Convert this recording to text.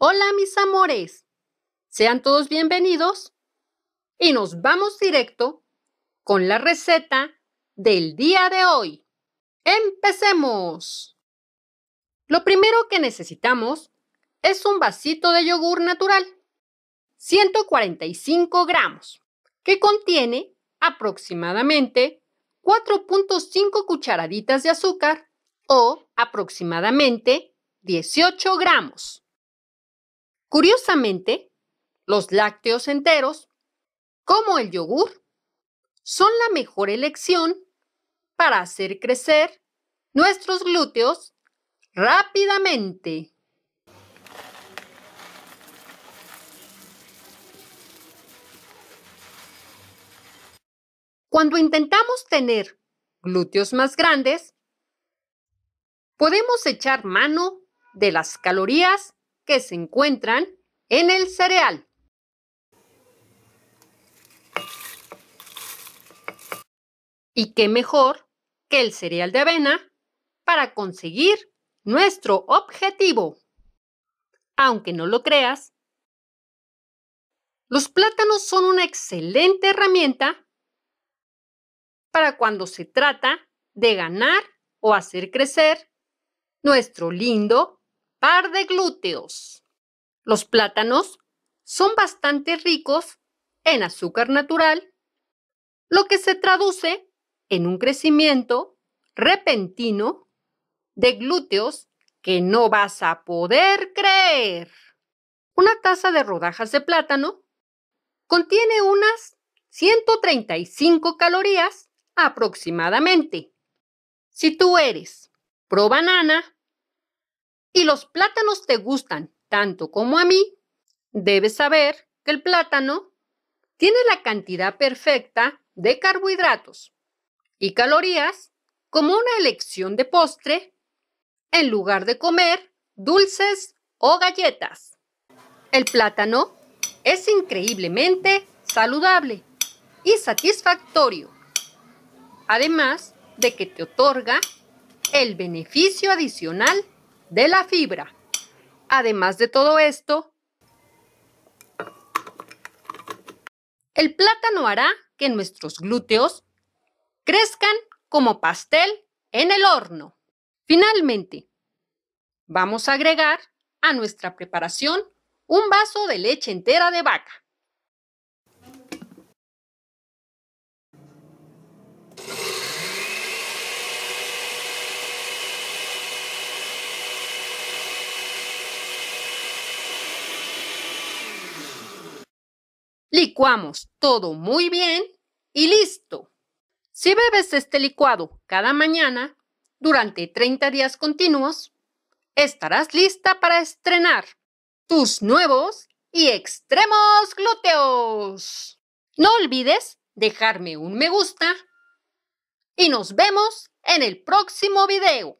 Hola mis amores, sean todos bienvenidos y nos vamos directo con la receta del día de hoy. ¡Empecemos! Lo primero que necesitamos es un vasito de yogur natural, 145 gramos, que contiene aproximadamente 4.5 cucharaditas de azúcar o aproximadamente 18 gramos Curiosamente, los lácteos enteros, como el yogur, son la mejor elección para hacer crecer nuestros glúteos rápidamente. Cuando intentamos tener glúteos más grandes, podemos echar mano de las calorías que se encuentran en el cereal. Y qué mejor que el cereal de avena para conseguir nuestro objetivo. Aunque no lo creas, los plátanos son una excelente herramienta para cuando se trata de ganar o hacer crecer nuestro lindo par de glúteos. Los plátanos son bastante ricos en azúcar natural, lo que se traduce en un crecimiento repentino de glúteos que no vas a poder creer. Una taza de rodajas de plátano contiene unas 135 calorías aproximadamente. Si tú eres pro banana, y los plátanos te gustan tanto como a mí, debes saber que el plátano tiene la cantidad perfecta de carbohidratos y calorías como una elección de postre en lugar de comer dulces o galletas. El plátano es increíblemente saludable y satisfactorio, además de que te otorga el beneficio adicional de la fibra. Además de todo esto, el plátano hará que nuestros glúteos crezcan como pastel en el horno. Finalmente, vamos a agregar a nuestra preparación un vaso de leche entera de vaca. Licuamos todo muy bien y listo. Si bebes este licuado cada mañana durante 30 días continuos, estarás lista para estrenar tus nuevos y extremos glúteos. No olvides dejarme un me gusta y nos vemos en el próximo video.